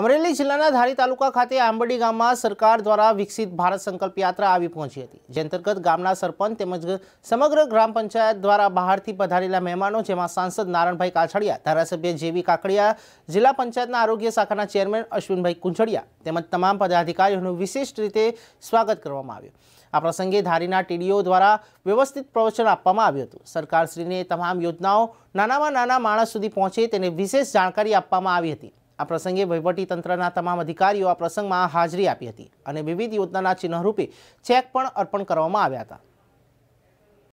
અમરેલી જિલ્લાના ધારી તાલુકા ખાતે આંબડી ગામમાં સરકાર દ્વારા વિકસિત ભારત સંકલ્પ યાત્રા આવી પહોંચી હતી જે અંતર્ગત ગામના સરપંચ તેમજ સમગ્ર ગ્રામ પંચાયત દ્વારા બહારથી પધારેલા મહેમાનો જેમાં સાંસદ નારણભાઈ કાછડિયા ધારાસભ્ય જેવી કાકડિયા જિલ્લા પંચાયતના આરોગ્ય શાખાના ચેરમેન અશ્વિનભાઈ કુંછડિયા તેમજ તમામ પદાધિકારીઓનું વિશિષ્ટ રીતે સ્વાગત કરવામાં આવ્યું આ પ્રસંગે ધારીના ટીડીઓ દ્વારા વ્યવસ્થિત પ્રવચન આપવામાં આવ્યું હતું સરકારશ્રીને તમામ યોજનાઓ નાનામાં નાના માણસ સુધી પહોંચે તેને વિશેષ જાણકારી આપવામાં આવી હતી આ પ્રસંગે વહીવટીતંત્રના તમામ અધિકારીઓ આ પ્રસંગમાં હાજરી આપી હતી અને વિવિધ યોજનાના ચિહ્નરૂપે ચેક પણ અર્પણ કરવામાં આવ્યા હતા